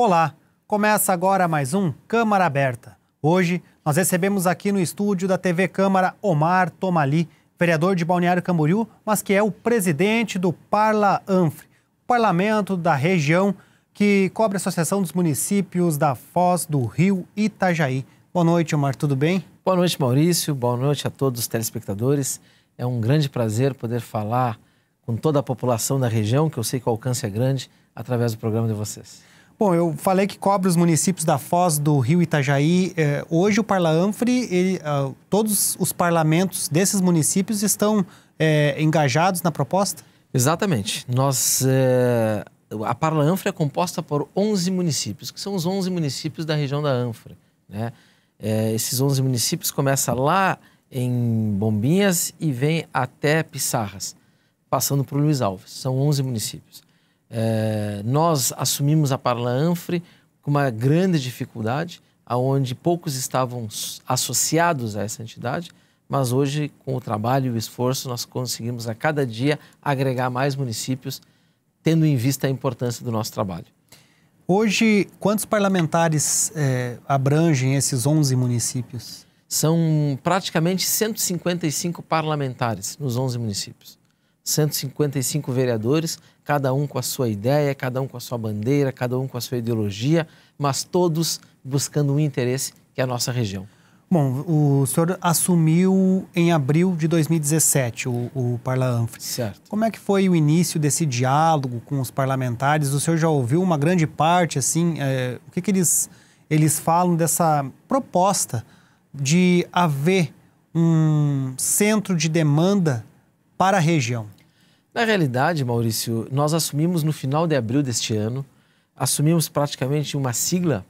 Olá, começa agora mais um Câmara Aberta. Hoje nós recebemos aqui no estúdio da TV Câmara Omar Tomali, vereador de Balneário Camboriú, mas que é o presidente do Parla Anfre, parlamento da região que cobre a Associação dos Municípios da Foz do Rio Itajaí. Boa noite, Omar, tudo bem? Boa noite, Maurício. Boa noite a todos os telespectadores. É um grande prazer poder falar com toda a população da região, que eu sei que o alcance é grande, através do programa de vocês. Bom, eu falei que cobre os municípios da Foz, do Rio Itajaí. É, hoje o Parlaanfre, ele, ah, todos os parlamentos desses municípios estão é, engajados na proposta? Exatamente. Nós, eh, a Parlaanfre é composta por 11 municípios, que são os 11 municípios da região da Anfre. Né? esses 11 municípios começam lá em Bombinhas e vem até Pissarras, passando por Luiz Alves. São 11 municípios. É, nós assumimos a Parla Anfre com uma grande dificuldade, aonde poucos estavam associados a essa entidade, mas hoje, com o trabalho e o esforço, nós conseguimos a cada dia agregar mais municípios, tendo em vista a importância do nosso trabalho. Hoje, quantos parlamentares é, abrangem esses 11 municípios? São praticamente 155 parlamentares nos 11 municípios. 155 vereadores, cada um com a sua ideia, cada um com a sua bandeira, cada um com a sua ideologia, mas todos buscando um interesse que é a nossa região. Bom, o senhor assumiu em abril de 2017 o, o Parlanfre. Certo. Como é que foi o início desse diálogo com os parlamentares? O senhor já ouviu uma grande parte, assim, é, o que, que eles, eles falam dessa proposta de haver um centro de demanda para a região? Na realidade, Maurício, nós assumimos no final de abril deste ano, assumimos praticamente uma sigla.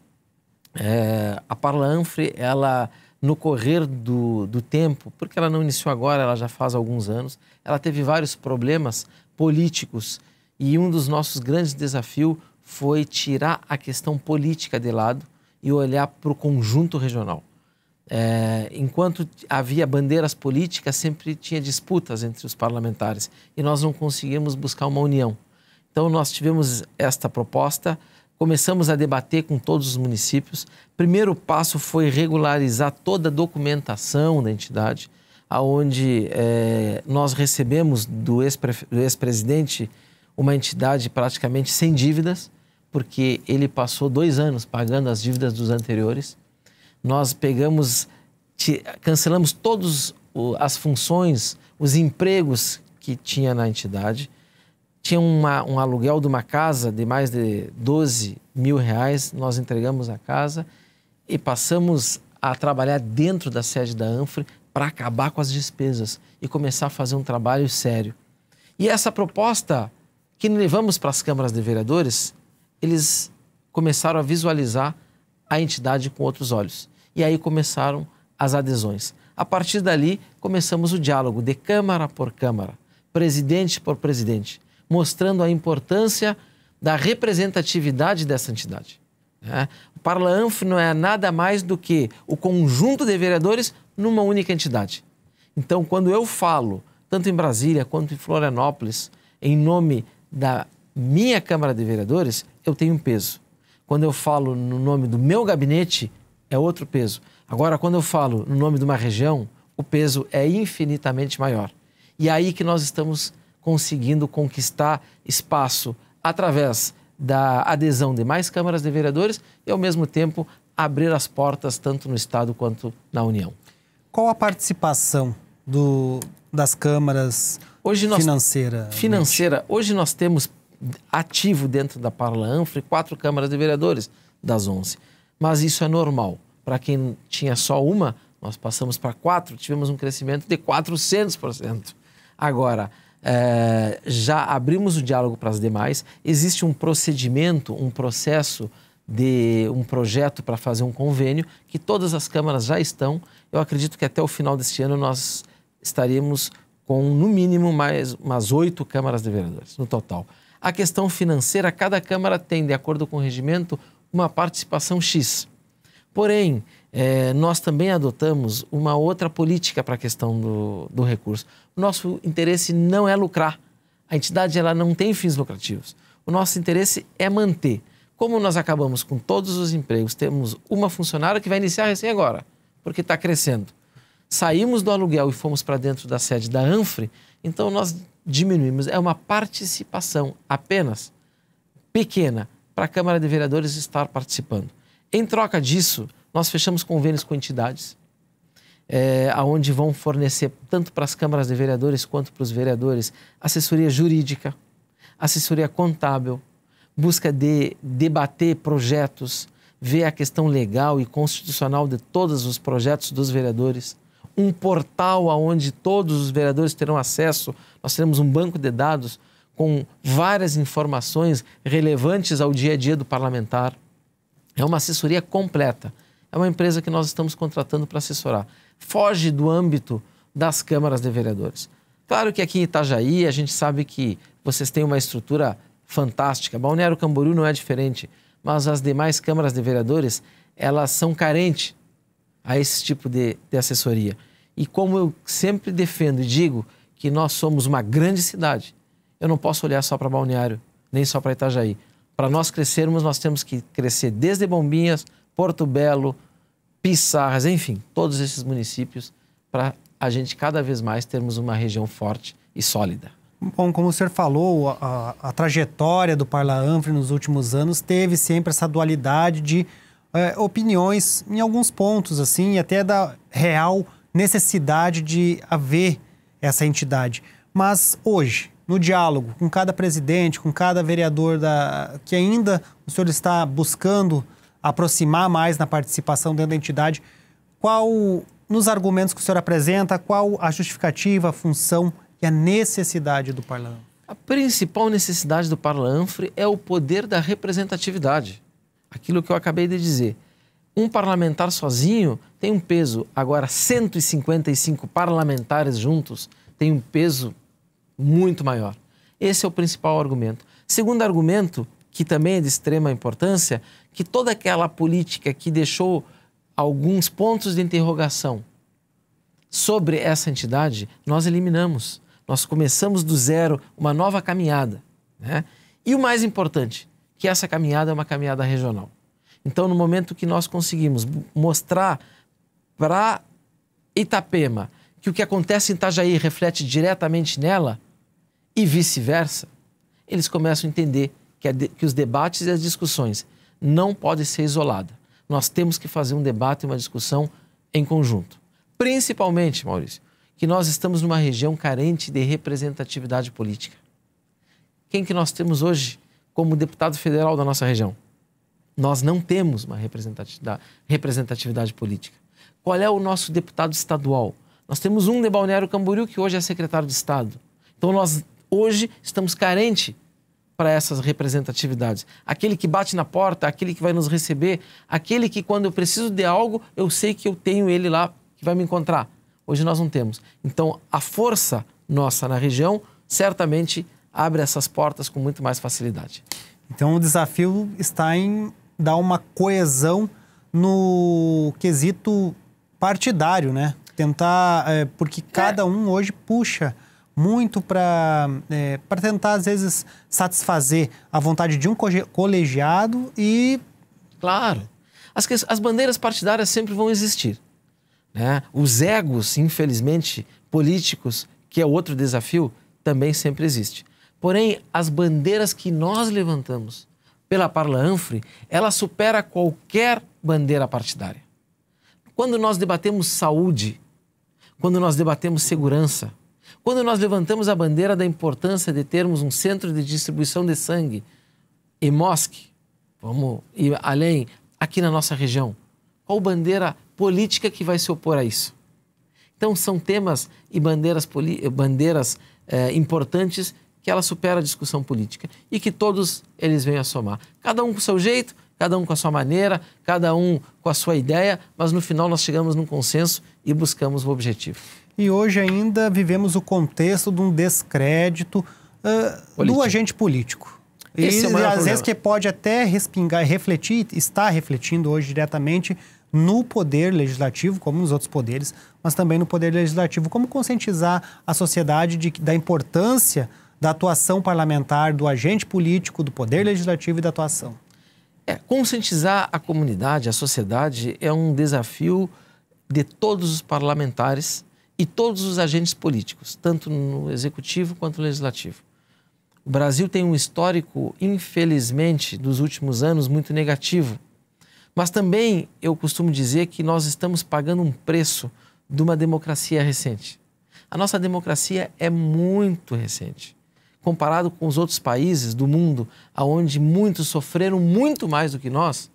É, a Parla Anfre, ela, no correr do, do tempo, porque ela não iniciou agora, ela já faz alguns anos, ela teve vários problemas políticos e um dos nossos grandes desafios foi tirar a questão política de lado e olhar para o conjunto regional. É, enquanto havia bandeiras políticas, sempre tinha disputas entre os parlamentares e nós não conseguíamos buscar uma união. Então, nós tivemos esta proposta, começamos a debater com todos os municípios. Primeiro passo foi regularizar toda a documentação da entidade, aonde é, nós recebemos do ex-presidente uma entidade praticamente sem dívidas, porque ele passou dois anos pagando as dívidas dos anteriores nós pegamos, cancelamos todas as funções, os empregos que tinha na entidade. Tinha uma, um aluguel de uma casa de mais de 12 mil reais, nós entregamos a casa e passamos a trabalhar dentro da sede da Anfre para acabar com as despesas e começar a fazer um trabalho sério. E essa proposta que levamos para as câmaras de vereadores, eles começaram a visualizar a entidade com outros olhos. E aí começaram as adesões. A partir dali, começamos o diálogo de Câmara por Câmara, presidente por presidente, mostrando a importância da representatividade dessa entidade. Né? O Parlanf não é nada mais do que o conjunto de vereadores numa única entidade. Então, quando eu falo, tanto em Brasília quanto em Florianópolis, em nome da minha Câmara de Vereadores, eu tenho um peso quando eu falo no nome do meu gabinete, é outro peso. Agora, quando eu falo no nome de uma região, o peso é infinitamente maior. E é aí que nós estamos conseguindo conquistar espaço através da adesão de mais câmaras de vereadores e, ao mesmo tempo, abrir as portas tanto no Estado quanto na União. Qual a participação do, das câmaras hoje nós, financeira? Financeira. Hoje nós temos ativo dentro da Parlanfre, quatro câmaras de vereadores das 11. Mas isso é normal. Para quem tinha só uma, nós passamos para quatro, tivemos um crescimento de 400%. Agora, é, já abrimos o diálogo para as demais, existe um procedimento, um processo de um projeto para fazer um convênio, que todas as câmaras já estão. Eu acredito que até o final deste ano nós estaremos com, no mínimo, mais umas oito câmaras de vereadores, no total. A questão financeira, cada Câmara tem, de acordo com o regimento, uma participação X. Porém, eh, nós também adotamos uma outra política para a questão do, do recurso. O nosso interesse não é lucrar. A entidade ela não tem fins lucrativos. O nosso interesse é manter. Como nós acabamos com todos os empregos, temos uma funcionária que vai iniciar recém agora, porque está crescendo. Saímos do aluguel e fomos para dentro da sede da ANFRE, então nós diminuímos. É uma participação apenas pequena para a Câmara de Vereadores estar participando. Em troca disso, nós fechamos convênios com entidades, é, aonde vão fornecer tanto para as câmaras de vereadores quanto para os vereadores assessoria jurídica, assessoria contábil, busca de debater projetos, ver a questão legal e constitucional de todos os projetos dos vereadores um portal aonde todos os vereadores terão acesso. Nós teremos um banco de dados com várias informações relevantes ao dia a dia do parlamentar. É uma assessoria completa. É uma empresa que nós estamos contratando para assessorar. Foge do âmbito das câmaras de vereadores. Claro que aqui em Itajaí a gente sabe que vocês têm uma estrutura fantástica. Balneário Camboriú não é diferente, mas as demais câmaras de vereadores, elas são carentes a esse tipo de, de assessoria. E como eu sempre defendo e digo que nós somos uma grande cidade, eu não posso olhar só para Balneário, nem só para Itajaí. Para nós crescermos, nós temos que crescer desde Bombinhas, Porto Belo, Pissarras, enfim, todos esses municípios, para a gente cada vez mais termos uma região forte e sólida. Bom, como o senhor falou, a, a, a trajetória do Parla Anfre nos últimos anos teve sempre essa dualidade de é, opiniões em alguns pontos, assim, e até da real necessidade de haver essa entidade. Mas hoje, no diálogo com cada presidente, com cada vereador da, que ainda o senhor está buscando aproximar mais na participação dentro da entidade, qual nos argumentos que o senhor apresenta, qual a justificativa, a função e a necessidade do parlamento A principal necessidade do parlamento é o poder da representatividade aquilo que eu acabei de dizer. Um parlamentar sozinho tem um peso, agora 155 parlamentares juntos tem um peso muito maior. Esse é o principal argumento. Segundo argumento, que também é de extrema importância, que toda aquela política que deixou alguns pontos de interrogação sobre essa entidade, nós eliminamos. Nós começamos do zero uma nova caminhada. Né? E o mais importante, que essa caminhada é uma caminhada regional. Então, no momento que nós conseguimos mostrar para Itapema que o que acontece em Itajaí reflete diretamente nela e vice-versa, eles começam a entender que, de, que os debates e as discussões não podem ser isoladas. Nós temos que fazer um debate e uma discussão em conjunto. Principalmente, Maurício, que nós estamos numa região carente de representatividade política. Quem que nós temos hoje como deputado federal da nossa região. Nós não temos uma representatividade, política. Qual é o nosso deputado estadual? Nós temos um de Balneário Camboriú que hoje é secretário de Estado. Então nós hoje estamos carente para essas representatividades. Aquele que bate na porta, aquele que vai nos receber, aquele que quando eu preciso de algo, eu sei que eu tenho ele lá que vai me encontrar. Hoje nós não temos. Então a força nossa na região certamente abre essas portas com muito mais facilidade. Então o desafio está em dar uma coesão no quesito partidário, né? Tentar, é, porque é. cada um hoje puxa muito para é, para tentar às vezes satisfazer a vontade de um colegiado e claro as, as bandeiras partidárias sempre vão existir né os egos infelizmente políticos que é outro desafio também sempre existe Porém, as bandeiras que nós levantamos pela Parla Anfre, ela supera qualquer bandeira partidária. Quando nós debatemos saúde, quando nós debatemos segurança, quando nós levantamos a bandeira da importância de termos um centro de distribuição de sangue, e mosque, vamos ir além, aqui na nossa região, qual bandeira política que vai se opor a isso? Então, são temas e bandeiras, bandeiras eh, importantes que ela supera a discussão política e que todos eles venham a somar. Cada um com o seu jeito, cada um com a sua maneira, cada um com a sua ideia, mas no final nós chegamos num consenso e buscamos o objetivo. E hoje ainda vivemos o contexto de um descrédito uh, do agente político. Esse e, é às problema. vezes que pode até respingar, refletir, está refletindo hoje diretamente no poder legislativo, como nos outros poderes, mas também no poder legislativo. Como conscientizar a sociedade de, da importância da atuação parlamentar, do agente político, do poder legislativo e da atuação. É, conscientizar a comunidade, a sociedade, é um desafio de todos os parlamentares e todos os agentes políticos, tanto no executivo quanto no legislativo. O Brasil tem um histórico, infelizmente, dos últimos anos muito negativo. Mas também eu costumo dizer que nós estamos pagando um preço de uma democracia recente. A nossa democracia é muito recente comparado com os outros países do mundo, aonde muitos sofreram muito mais do que nós,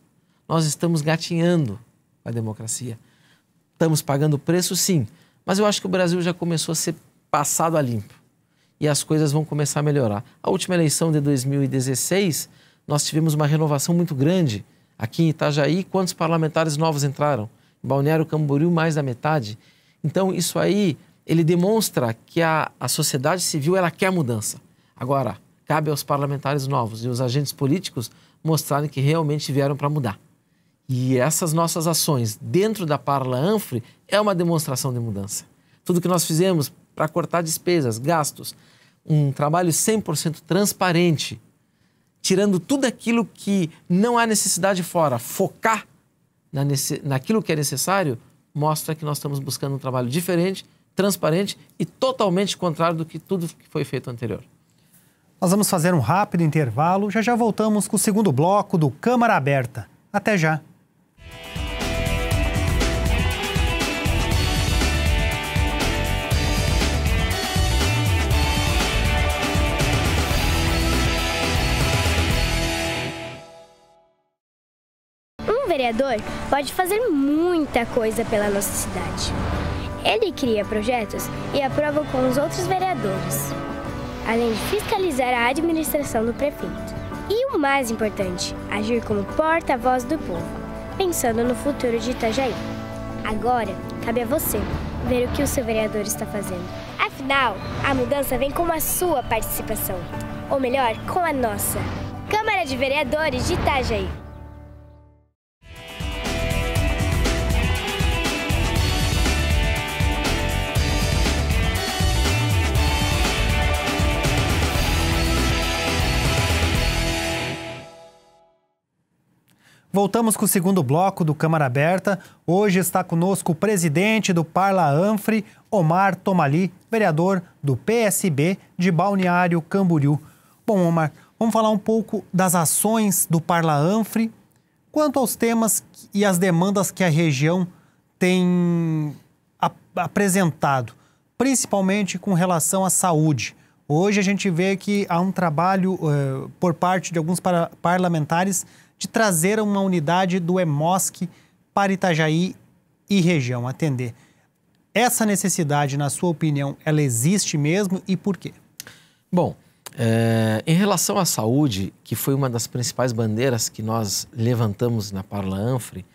nós estamos gatinhando a democracia. Estamos pagando preço, sim, mas eu acho que o Brasil já começou a ser passado a limpo e as coisas vão começar a melhorar. A última eleição de 2016, nós tivemos uma renovação muito grande aqui em Itajaí. Quantos parlamentares novos entraram? Em Balneário Camboriú, mais da metade. Então, isso aí, ele demonstra que a, a sociedade civil ela quer mudança. Agora, cabe aos parlamentares novos e os agentes políticos mostrarem que realmente vieram para mudar. E essas nossas ações dentro da Parla Anfre é uma demonstração de mudança. Tudo que nós fizemos para cortar despesas, gastos, um trabalho 100% transparente, tirando tudo aquilo que não há necessidade fora, focar na nesse, naquilo que é necessário, mostra que nós estamos buscando um trabalho diferente, transparente e totalmente contrário do que tudo que foi feito anterior. Nós vamos fazer um rápido intervalo, já já voltamos com o segundo bloco do Câmara Aberta. Até já! vereador pode fazer muita coisa pela nossa cidade. Ele cria projetos e aprova com os outros vereadores além de fiscalizar a administração do prefeito. E o mais importante, agir como porta-voz do povo, pensando no futuro de Itajaí. Agora, cabe a você ver o que o seu vereador está fazendo. Afinal, a mudança vem com a sua participação, ou melhor, com a nossa. Câmara de Vereadores de Itajaí. Voltamos com o segundo bloco do Câmara Aberta. Hoje está conosco o presidente do Parla Anfre, Omar Tomali, vereador do PSB de Balneário Camboriú. Bom, Omar, vamos falar um pouco das ações do Parla Anfre quanto aos temas e as demandas que a região tem ap apresentado, principalmente com relação à saúde. Hoje a gente vê que há um trabalho uh, por parte de alguns parlamentares de trazer uma unidade do EMOSC para Itajaí e região atender. Essa necessidade, na sua opinião, ela existe mesmo e por quê? Bom, é, em relação à saúde, que foi uma das principais bandeiras que nós levantamos na Parla Anfre,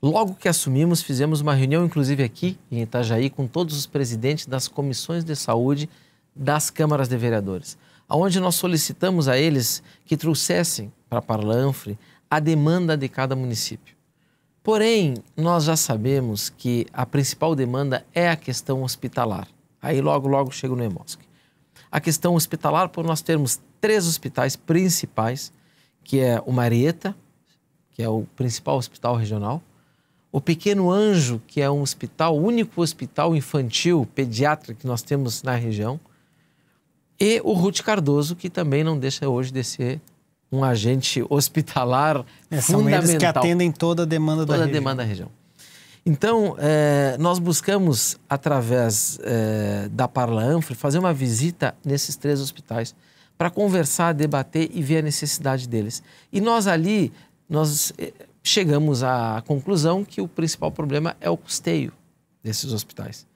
logo que assumimos, fizemos uma reunião, inclusive aqui em Itajaí, com todos os presidentes das comissões de saúde das câmaras de vereadores, aonde nós solicitamos a eles que trouxessem para a Parla Anfre a demanda de cada município. Porém, nós já sabemos que a principal demanda é a questão hospitalar. Aí logo, logo chego no EMOSC. A questão hospitalar, por nós termos três hospitais principais, que é o Marieta, que é o principal hospital regional, o Pequeno Anjo, que é um hospital, o único hospital infantil pediátrico que nós temos na região, e o Ruth Cardoso, que também não deixa hoje de ser um agente hospitalar é, são fundamental. São eles que atendem toda a demanda toda da região. demanda da região. Então, é, nós buscamos, através é, da Parla Anfre, fazer uma visita nesses três hospitais para conversar, debater e ver a necessidade deles. E nós ali, nós eh, chegamos à conclusão que o principal problema é o custeio desses hospitais.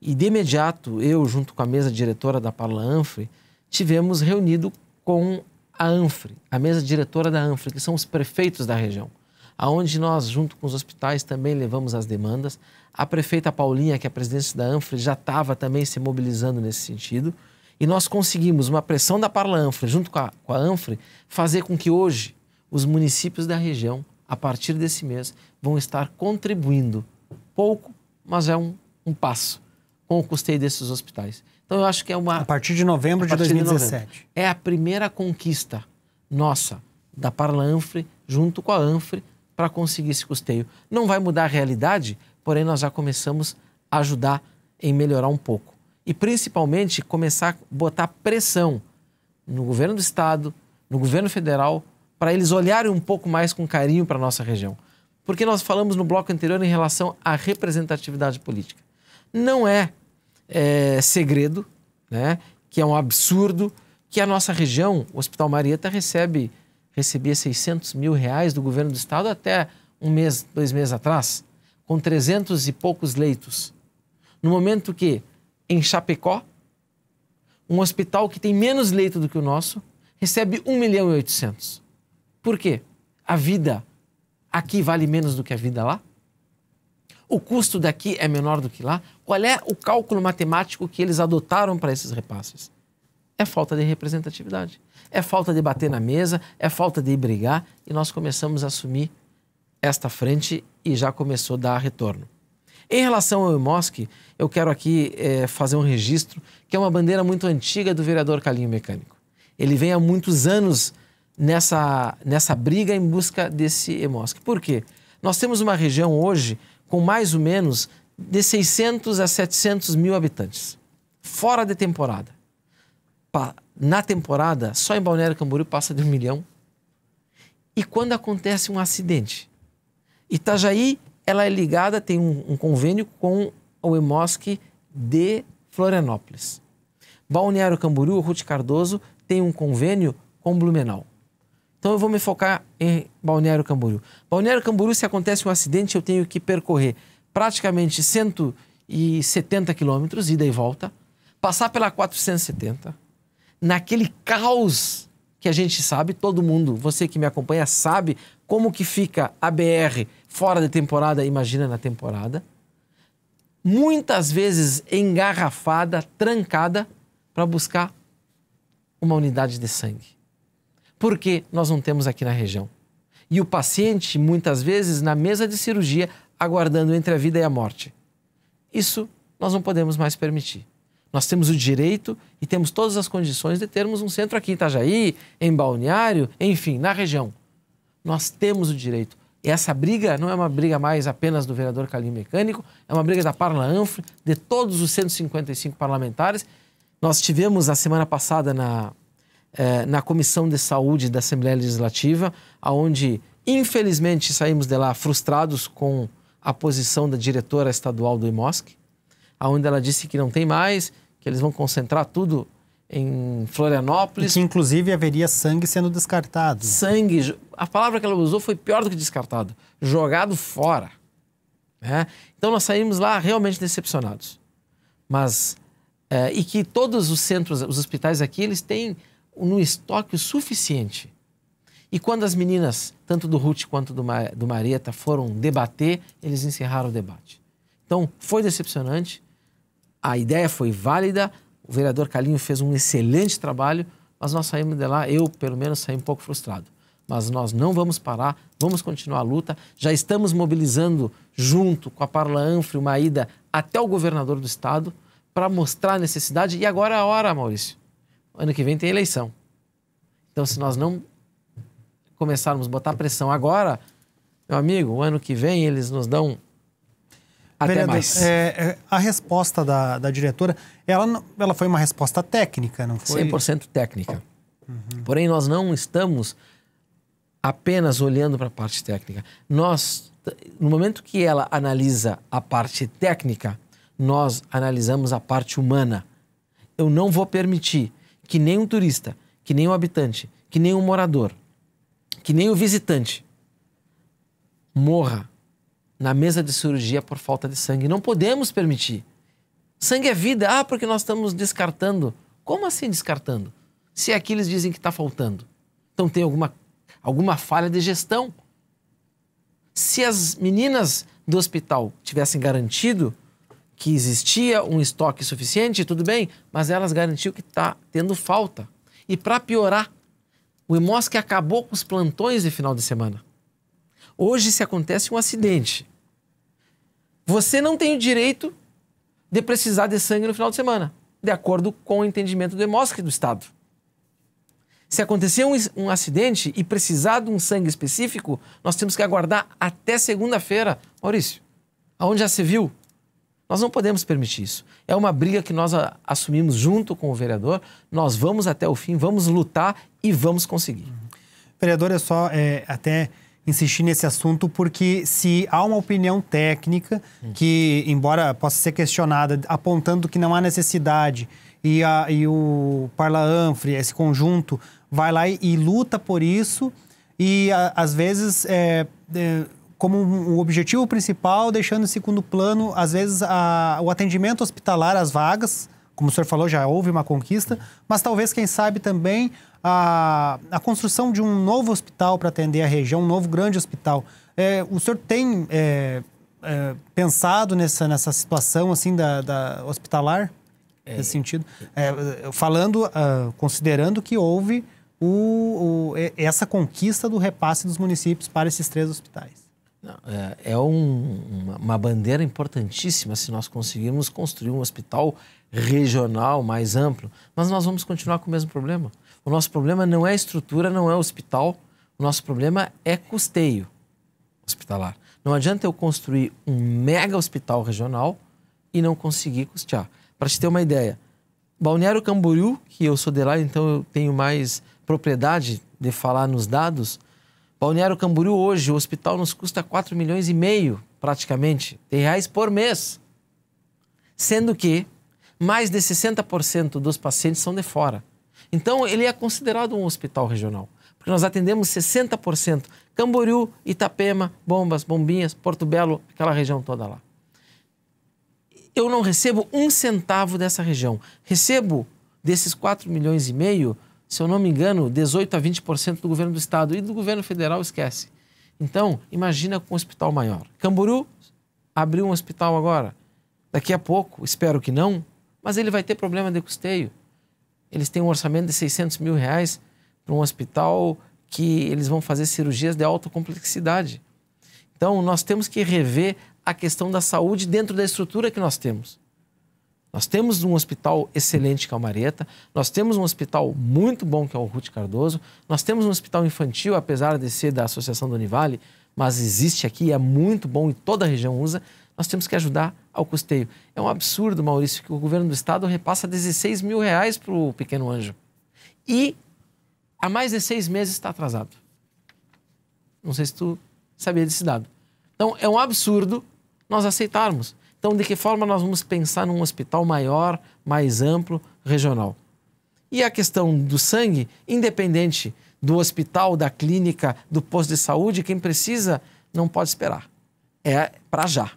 E de imediato, eu, junto com a mesa diretora da Parla Anfre, tivemos reunido com a ANFRE, a mesa diretora da ANFRE, que são os prefeitos da região, aonde nós, junto com os hospitais, também levamos as demandas. A prefeita Paulinha, que é a presidente da ANFRE, já estava também se mobilizando nesse sentido. E nós conseguimos, uma pressão da Parla ANFRE, junto com a, com a ANFRE, fazer com que hoje os municípios da região, a partir desse mês, vão estar contribuindo. Pouco, mas é um, um passo com o custeio desses hospitais. Então eu acho que é uma. A partir de novembro partir de 2017. De novembro. É a primeira conquista nossa da Anfre, junto com a Anfre, para conseguir esse custeio. Não vai mudar a realidade, porém nós já começamos a ajudar em melhorar um pouco. E principalmente começar a botar pressão no governo do Estado, no governo federal, para eles olharem um pouco mais com carinho para a nossa região. Porque nós falamos no bloco anterior em relação à representatividade política. Não é é, segredo, né? que é um absurdo, que a nossa região, o Hospital Marieta, recebe, recebia 600 mil reais do governo do estado até um mês, dois meses atrás, com 300 e poucos leitos. No momento que, em Chapecó, um hospital que tem menos leito do que o nosso, recebe 1 milhão e 800. Por quê? A vida aqui vale menos do que a vida lá? o custo daqui é menor do que lá? Qual é o cálculo matemático que eles adotaram para esses repasses? É falta de representatividade. É falta de bater na mesa, é falta de brigar, e nós começamos a assumir esta frente e já começou a dar retorno. Em relação ao EMOSC, eu quero aqui é, fazer um registro, que é uma bandeira muito antiga do vereador Calinho Mecânico. Ele vem há muitos anos nessa, nessa briga em busca desse EMOSC. Por quê? Nós temos uma região hoje com mais ou menos de 600 a 700 mil habitantes, fora de temporada. Na temporada, só em Balneário Camboriú passa de um milhão. E quando acontece um acidente? Itajaí, ela é ligada, tem um, um convênio com o EMOSC de Florianópolis. Balneário Camboriú, Ruth Cardoso, tem um convênio com Blumenau. Então eu vou me focar em Balneário Camboriú. Balneário Camboriú, se acontece um acidente, eu tenho que percorrer praticamente 170 quilômetros, ida e volta, passar pela 470, naquele caos que a gente sabe, todo mundo, você que me acompanha, sabe como que fica a BR fora de temporada, imagina na temporada. Muitas vezes engarrafada, trancada, para buscar uma unidade de sangue porque nós não temos aqui na região. E o paciente, muitas vezes, na mesa de cirurgia, aguardando entre a vida e a morte. Isso nós não podemos mais permitir. Nós temos o direito e temos todas as condições de termos um centro aqui em Itajaí, em Balneário, enfim, na região. Nós temos o direito. E essa briga não é uma briga mais apenas do vereador Calim Mecânico, é uma briga da Parla Anfre, de todos os 155 parlamentares. Nós tivemos a semana passada na é, na Comissão de Saúde da Assembleia Legislativa, aonde infelizmente saímos de lá frustrados com a posição da diretora estadual do IMOSC, aonde ela disse que não tem mais, que eles vão concentrar tudo em Florianópolis. E que inclusive haveria sangue sendo descartado. Sangue, a palavra que ela usou foi pior do que descartado, jogado fora. Né? Então nós saímos lá realmente decepcionados. Mas é, e que todos os centros, os hospitais aqui, eles têm no estoque o suficiente. E quando as meninas, tanto do Ruth quanto do, Ma do Marieta, foram debater, eles encerraram o debate. Então, foi decepcionante. A ideia foi válida. O vereador Calinho fez um excelente trabalho, mas nós saímos de lá, eu pelo menos saí um pouco frustrado. Mas nós não vamos parar, vamos continuar a luta. Já estamos mobilizando, junto com a Parla Anfre, uma ida até o governador do estado para mostrar a necessidade. E agora é a hora, Maurício, ano que vem tem eleição. Então, se nós não começarmos a botar pressão agora, meu amigo, o ano que vem eles nos dão até Vereador, mais. É, é a resposta da, da diretora, ela, ela foi uma resposta técnica, não foi? 100% técnica. Uhum. Porém, nós não estamos apenas olhando para a parte técnica. Nós, no momento que ela analisa a parte técnica, nós analisamos a parte humana. Eu não vou permitir que nem um turista, que nem um habitante, que nem um morador, que nem um visitante morra na mesa de cirurgia por falta de sangue. Não podemos permitir. Sangue é vida. Ah, porque nós estamos descartando. Como assim descartando? Se é aqui eles dizem que está faltando. Então tem alguma, alguma falha de gestão. Se as meninas do hospital tivessem garantido que existia um estoque suficiente, tudo bem, mas elas garantiu que está tendo falta. E para piorar, o IMOSC acabou com os plantões de final de semana. Hoje, se acontece um acidente, você não tem o direito de precisar de sangue no final de semana, de acordo com o entendimento do IMOSC do Estado. Se acontecer um, um, acidente e precisar de um sangue específico, nós temos que aguardar até segunda-feira. Maurício, aonde já se viu nós não podemos permitir isso. É uma briga que nós assumimos junto com o vereador. Nós vamos até o fim, vamos lutar e vamos conseguir. Uhum. Vereador, eu só é, até insistir nesse assunto porque se há uma opinião técnica uhum. que, embora possa ser questionada, apontando que não há necessidade e, a, e o Parla Anfre, esse conjunto, vai lá e, e luta por isso e a, às vezes é, é como um objetivo principal, deixando em segundo plano, às vezes, a, o atendimento hospitalar às vagas. Como o senhor falou, já houve uma conquista, mas talvez, quem sabe, também a, a construção de um novo hospital para atender a região, um novo grande hospital. É, o senhor tem é, é, pensado nessa, nessa situação assim da, da hospitalar? É. Nesse sentido? É, falando, uh, considerando que houve o, o, essa conquista do repasse dos municípios para esses três hospitais. É, é um, uma bandeira importantíssima se nós conseguirmos construir um hospital regional mais amplo, mas nós vamos continuar com o mesmo problema. O nosso problema não é estrutura, não é hospital, o nosso problema é custeio hospitalar. Não adianta eu construir um mega hospital regional e não conseguir custear. Para te ter uma ideia, Balneário Camboriú, que eu sou de lá, então eu tenho mais propriedade de falar nos dados, Balneário Camboriú hoje, o hospital nos custa 4 milhões e meio, praticamente, de reais por mês. Sendo que mais de 60% dos pacientes são de fora. Então, ele é considerado um hospital regional, porque nós atendemos 60%. Camboriú, Itapema, Bombas, Bombinhas, Porto Belo, aquela região toda lá. Eu não recebo um centavo dessa região. Recebo desses 4 milhões e meio, se eu não me engano, 18% a 20% do governo do estado e do governo federal esquece. Então, imagina com um hospital maior. Camburu abriu um hospital agora. Daqui a pouco, espero que não, mas ele vai ter problema de custeio. Eles têm um orçamento de 600 mil reais para um hospital que eles vão fazer cirurgias de alta complexidade. Então, nós temos que rever a questão da saúde dentro da estrutura que nós temos. Nós temos um hospital excelente que é o Mareta, nós temos um hospital muito bom que é o Ruth Cardoso, nós temos um hospital infantil, apesar de ser da Associação do Univale, mas existe aqui, é muito bom e toda a região usa. Nós temos que ajudar ao custeio. É um absurdo, Maurício, que o governo do estado repassa 16 mil reais para o pequeno anjo. E há mais de seis meses está atrasado. Não sei se tu sabia desse dado. Então, é um absurdo nós aceitarmos. Então, de que forma nós vamos pensar num hospital maior, mais amplo, regional? E a questão do sangue, independente do hospital, da clínica, do posto de saúde, quem precisa não pode esperar. É para já.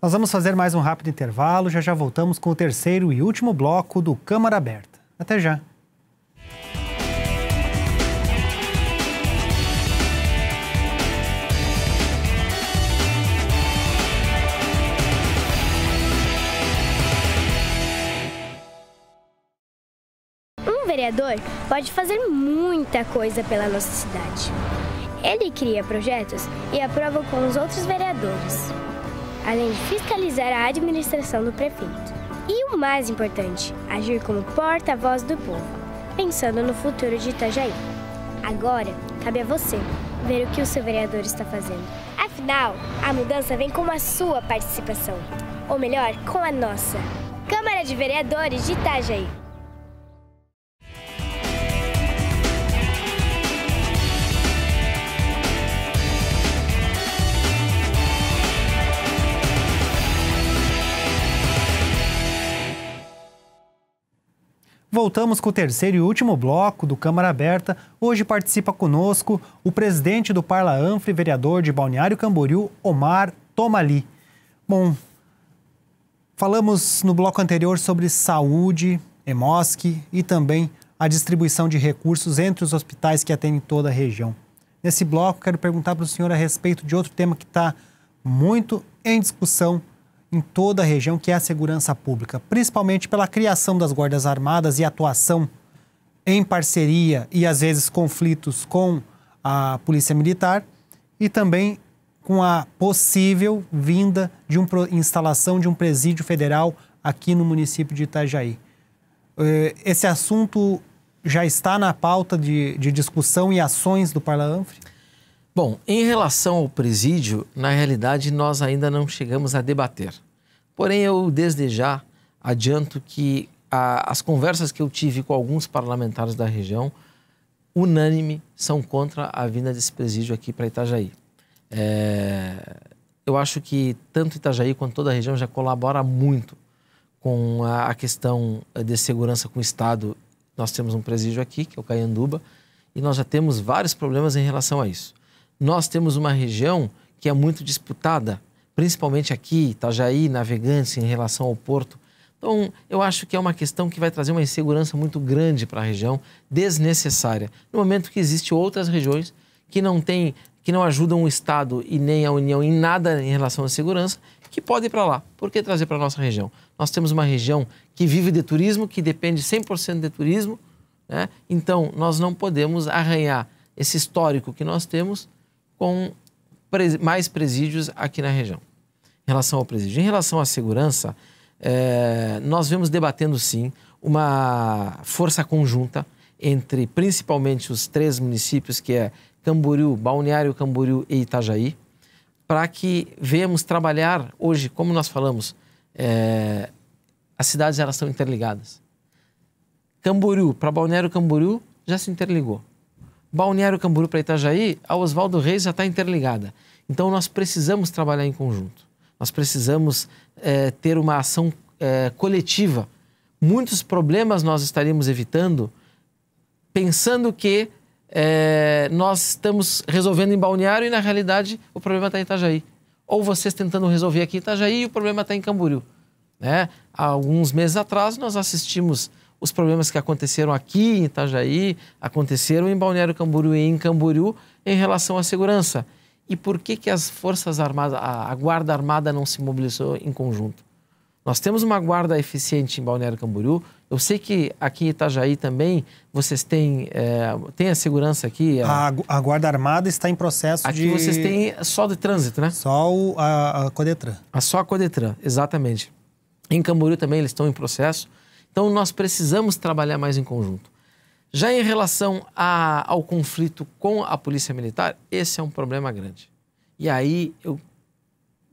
Nós vamos fazer mais um rápido intervalo, já já voltamos com o terceiro e último bloco do Câmara Aberta. Até já. vereador pode fazer muita coisa pela nossa cidade. Ele cria projetos e aprova com os outros vereadores, além de fiscalizar a administração do prefeito. E o mais importante, agir como porta-voz do povo, pensando no futuro de Itajaí. Agora, cabe a você ver o que o seu vereador está fazendo. Afinal, a mudança vem com a sua participação, ou melhor, com a nossa. Câmara de Vereadores de Itajaí. voltamos com o terceiro e último bloco do Câmara Aberta. Hoje participa conosco o presidente do Parla Anfre, vereador de Balneário Camboriú, Omar Tomali. Bom, falamos no bloco anterior sobre saúde, EMOSC e também a distribuição de recursos entre os hospitais que atendem toda a região. Nesse bloco, quero perguntar para o senhor a respeito de outro tema que está muito em discussão em toda a região, que é a segurança pública, principalmente pela criação das Guardas Armadas e atuação em parceria e às vezes conflitos com a Polícia Militar e também com a possível vinda de uma instalação de um presídio federal aqui no município de Itajaí. Eh, esse assunto já está na pauta de, de discussão e ações do Parla Anfre? Bom, em relação ao presídio, na realidade nós ainda não chegamos a debater. Porém, eu desde já adianto que a, as conversas que eu tive com alguns parlamentares da região, unânime, são contra a vinda desse presídio aqui para Itajaí. É, eu acho que tanto Itajaí quanto toda a região já colabora muito com a, a questão de segurança com o Estado. Nós temos um presídio aqui, que é o Caianduba, e nós já temos vários problemas em relação a isso nós temos uma região que é muito disputada, principalmente aqui, Itajaí, Navegantes, em relação ao porto. Então, eu acho que é uma questão que vai trazer uma insegurança muito grande para a região, desnecessária, no momento que existem outras regiões que não têm, que não ajudam o Estado e nem a União em nada em relação à segurança, que podem ir para lá. Por que trazer para a nossa região? Nós temos uma região que vive de turismo, que depende 100% de turismo, né? então nós não podemos arranhar esse histórico que nós temos com mais presídios aqui na região. Em relação ao presídio, em relação à segurança, é, nós vemos debatendo sim uma força conjunta entre principalmente os três municípios que é Camboriú, Balneário Camboriú e Itajaí, para que vemos trabalhar hoje, como nós falamos, é, as cidades elas estão interligadas. Camboriú para Balneário Camboriú já se interligou. Balneário Camboriú para Itajaí, a Oswaldo Reis já está interligada. Então nós precisamos trabalhar em conjunto. Nós precisamos é, ter uma ação é, coletiva. Muitos problemas nós estaríamos evitando pensando que é, nós estamos resolvendo em Balneário e na realidade o problema está em Itajaí. Ou vocês tentando resolver aqui em Itajaí e o problema está em Camboriú. Né? Há alguns meses atrás nós assistimos os problemas que aconteceram aqui em Itajaí, aconteceram em Balneário Camboriú e em Camboriú em relação à segurança. E por que, que as Forças Armadas, a Guarda Armada não se mobilizou em conjunto? Nós temos uma guarda eficiente em Balneário Camboriú. Eu sei que aqui em Itajaí também vocês têm, é, têm a segurança aqui. Eh. A... a... A, Guarda Armada está em processo aqui de. Aqui vocês têm só de trânsito, né? Só o, a, a Codetran. A só a Codetran, exatamente. Em Camboriú também eles estão em processo. Então nós precisamos trabalhar mais em conjunto. Já em relação a, ao conflito com a polícia militar, esse é um problema grande. E aí eu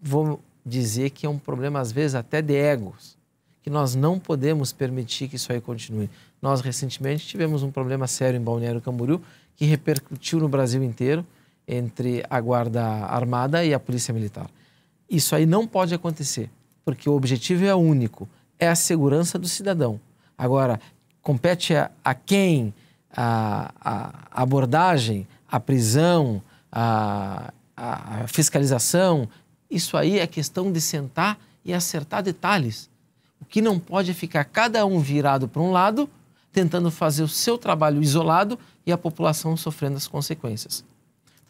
vou dizer que é um problema, às vezes, até de egos, que nós não podemos permitir que isso aí continue. Nós, recentemente, tivemos um problema sério em Balneário Camboriú, que repercutiu no Brasil inteiro, entre a Guarda Armada e a Polícia Militar. Isso aí não pode acontecer, porque o objetivo é único é a segurança do cidadão. Agora, compete a, a quem a, a, abordagem, a prisão, a, a fiscalização, isso aí é questão de sentar e acertar detalhes. O que não pode é ficar cada um virado para um lado, tentando fazer o seu trabalho isolado e a população sofrendo as consequências.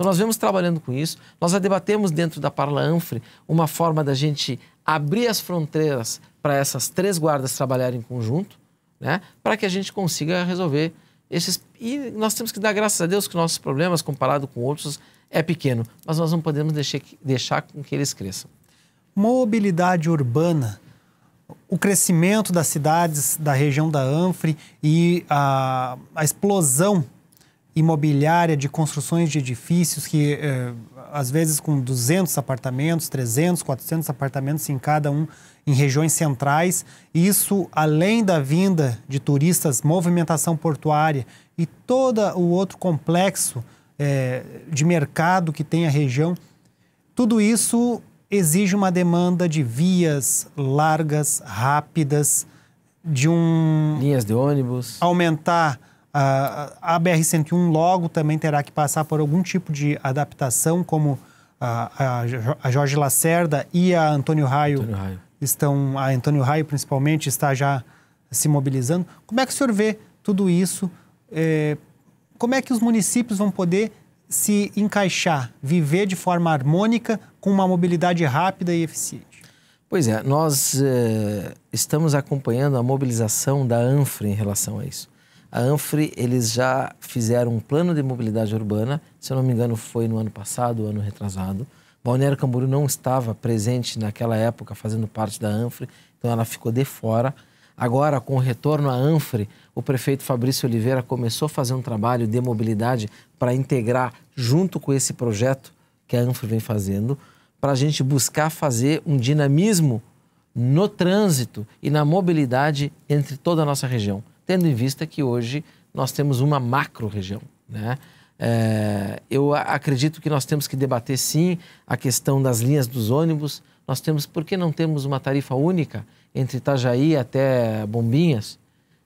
Então nós vemos trabalhando com isso, nós já debatemos dentro da Parla Anfre uma forma da gente abrir as fronteiras para essas três guardas trabalharem em conjunto, né, para que a gente consiga resolver esses. E nós temos que dar graças a Deus que nossos problemas, comparado com outros, é pequeno, mas nós não podemos deixar, deixar com que eles cresçam. Mobilidade urbana, o crescimento das cidades da região da Anfre e a, a explosão imobiliária de construções de edifícios que eh, às vezes com 200 apartamentos, 300, 400 apartamentos em cada um em regiões centrais. Isso além da vinda de turistas, movimentação portuária e todo o outro complexo eh, de mercado que tem a região, tudo isso exige uma demanda de vias largas, rápidas, de um linhas de ônibus, aumentar a, a BR-101 logo também terá que passar por algum tipo de adaptação, como a, a Jorge Lacerda e a Antônio Raio, Antônio Raio, estão, a Antônio Raio principalmente, está já se mobilizando. Como é que o senhor vê tudo isso? É, como é que os municípios vão poder se encaixar, viver de forma harmônica com uma mobilidade rápida e eficiente? Pois é, nós eh, estamos acompanhando a mobilização da ANFRE em relação a isso. A Anfre, eles já fizeram um plano de mobilidade urbana, se eu não me engano foi no ano passado, ano retrasado. Balneário Camboriú não estava presente naquela época fazendo parte da Anfre, então ela ficou de fora. Agora, com o retorno à Anfre, o prefeito Fabrício Oliveira começou a fazer um trabalho de mobilidade para integrar, junto com esse projeto que a Anfre vem fazendo, para a gente buscar fazer um dinamismo no trânsito e na mobilidade entre toda a nossa região tendo em vista que hoje nós temos uma macro região. Né? É, eu acredito que nós temos que debater sim a questão das linhas dos ônibus. Nós temos, por que não temos uma tarifa única entre Itajaí até Bombinhas?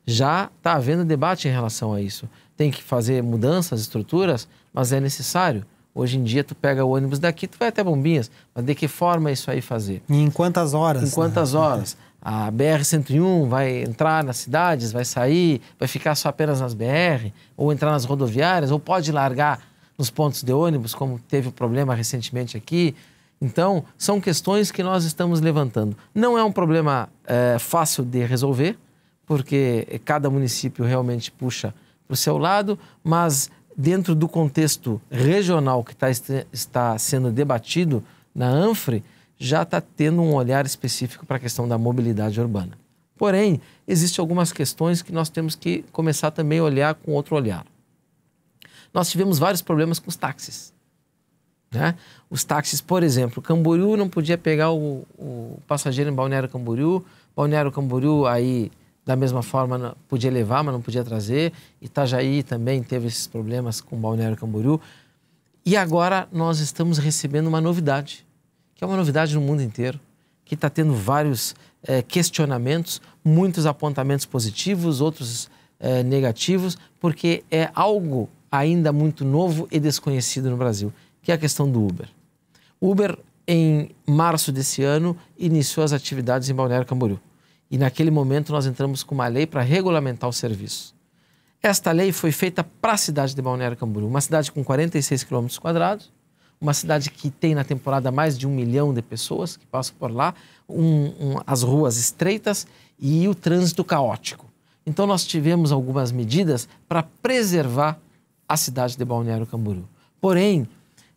Já está havendo debate em relação a isso. Tem que fazer mudanças, estruturas, mas é necessário. Hoje em dia, tu pega o ônibus daqui, tu vai até Bombinhas. Mas de que forma isso aí fazer? E em quantas horas? Em quantas né? horas? A BR-101 vai entrar nas cidades, vai sair, vai ficar só apenas nas BR, ou entrar nas rodoviárias, ou pode largar nos pontos de ônibus, como teve o problema recentemente aqui. Então, são questões que nós estamos levantando. Não é um problema é, fácil de resolver, porque cada município realmente puxa para o seu lado, mas dentro do contexto regional que tá, está sendo debatido na ANFRE, já está tendo um olhar específico para a questão da mobilidade urbana. Porém, existem algumas questões que nós temos que começar também a olhar com outro olhar. Nós tivemos vários problemas com os táxis. Né? Os táxis, por exemplo, Camboriú não podia pegar o, o passageiro em Balneário Camboriú, Balneário Camboriú aí da mesma forma podia levar, mas não podia trazer. Itajaí também teve esses problemas com Balneário Camboriú. E agora nós estamos recebendo uma novidade, que é uma novidade no mundo inteiro, que está tendo vários é, questionamentos, muitos apontamentos positivos, outros é, negativos, porque é algo ainda muito novo e desconhecido no Brasil, que é a questão do Uber. Uber, em março desse ano, iniciou as atividades em Balneário Camboriú. E naquele momento nós entramos com uma lei para regulamentar o serviço. Esta lei foi feita para a cidade de Balneário Camboriú, uma cidade com 46 quilômetros quadrados, uma cidade que tem na temporada mais de um milhão de pessoas que passam por lá, um, um, as ruas estreitas e o trânsito caótico. Então nós tivemos algumas medidas para preservar a cidade de Balneário Camboriú. Porém,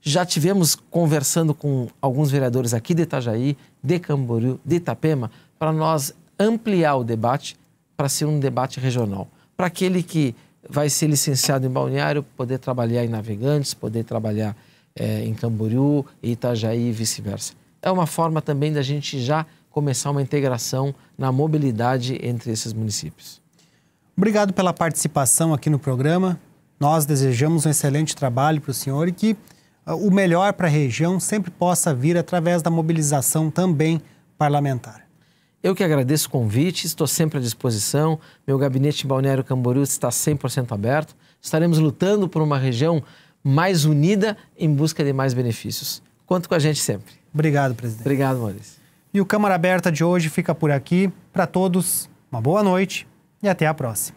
já tivemos conversando com alguns vereadores aqui de Itajaí, de Camboriú, de Itapema, para nós ampliar o debate para ser um debate regional. Para aquele que vai ser licenciado em Balneário, poder trabalhar em Navegantes, poder trabalhar é, em Camboriú, Itajaí e vice-versa. É uma forma também da gente já começar uma integração na mobilidade entre esses municípios. Obrigado pela participação aqui no programa. Nós desejamos um excelente trabalho para o senhor e que eh, o melhor para a região sempre possa vir através da mobilização também parlamentar. Eu que agradeço o convite, estou sempre à disposição. Meu gabinete em Balneário Camboriú está 100% aberto. Estaremos lutando por uma região mais unida em busca de mais benefícios. Conto com a gente sempre. Obrigado, presidente. Obrigado, Maurício. E o Câmara Aberta de hoje fica por aqui. Para todos, uma boa noite e até a próxima.